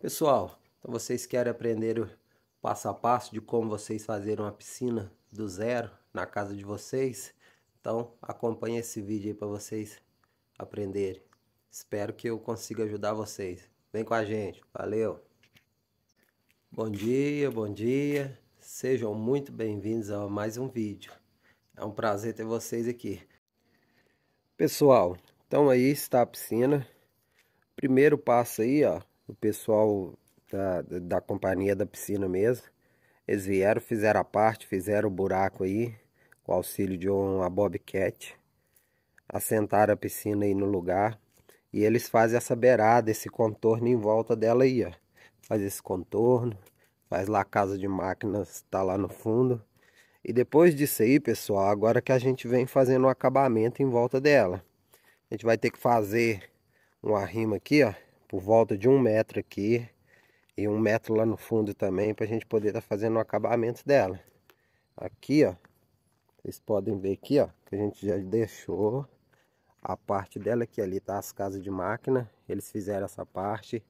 Pessoal, então vocês querem aprender o passo a passo de como vocês fazerem uma piscina do zero na casa de vocês? Então acompanhe esse vídeo aí para vocês aprenderem. Espero que eu consiga ajudar vocês. Vem com a gente, valeu! Bom dia, bom dia. Sejam muito bem-vindos a mais um vídeo. É um prazer ter vocês aqui. Pessoal, então aí está a piscina. Primeiro passo aí, ó, o pessoal da, da companhia da piscina mesmo. Eles vieram, fizeram a parte, fizeram o buraco aí, com auxílio de uma Bobcat. Assentaram a piscina aí no lugar. E eles fazem essa beirada, esse contorno em volta dela aí, ó. Faz esse contorno, faz lá a casa de máquinas, tá lá no fundo. E depois disso aí, pessoal, agora que a gente vem fazendo o um acabamento em volta dela. A gente vai ter que fazer um arrimo aqui, ó por volta de um metro aqui e um metro lá no fundo também para a gente poder estar tá fazendo o acabamento dela. Aqui, ó, vocês podem ver aqui, ó, que a gente já deixou a parte dela que ali tá as casas de máquina, eles fizeram essa parte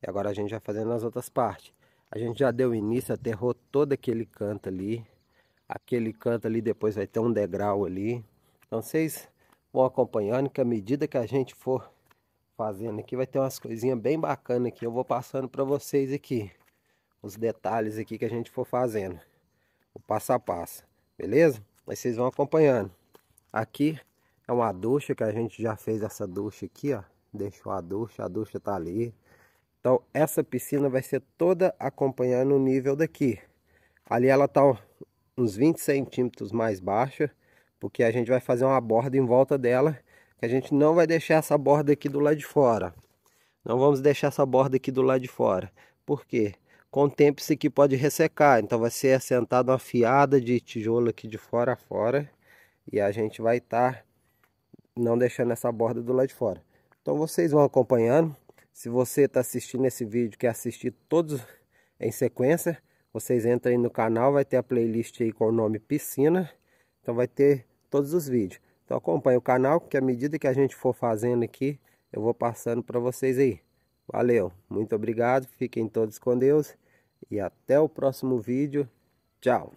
e agora a gente vai fazendo as outras partes. A gente já deu início, aterrou todo aquele canto ali, aquele canto ali depois vai ter um degrau ali. Então vocês vão acompanhando que à medida que a gente for fazendo aqui vai ter umas coisinhas bem bacanas aqui. Eu vou passando para vocês aqui os detalhes aqui que a gente for fazendo. O passo a passo, beleza? Mas vocês vão acompanhando. Aqui é uma ducha que a gente já fez essa ducha aqui, ó. Deixou a ducha, a ducha tá ali. Então essa piscina vai ser toda acompanhando o nível daqui. Ali ela tá uns 20 centímetros mais baixa, porque a gente vai fazer uma borda em volta dela que a gente não vai deixar essa borda aqui do lado de fora. Não vamos deixar essa borda aqui do lado de fora. Por quê? Com o tempo isso aqui pode ressecar, então vai ser assentada uma fiada de tijolo aqui de fora a fora. E a gente vai estar tá não deixando essa borda do lado de fora. Então vocês vão acompanhando. Se você está assistindo esse vídeo, quer assistir todos em sequência, vocês aí no canal, vai ter a playlist aí com o nome Piscina. Então vai ter todos os vídeos. Então acompanhe o canal, que à medida que a gente for fazendo aqui, eu vou passando para vocês aí. Valeu, muito obrigado, fiquem todos com Deus e até o próximo vídeo. Tchau!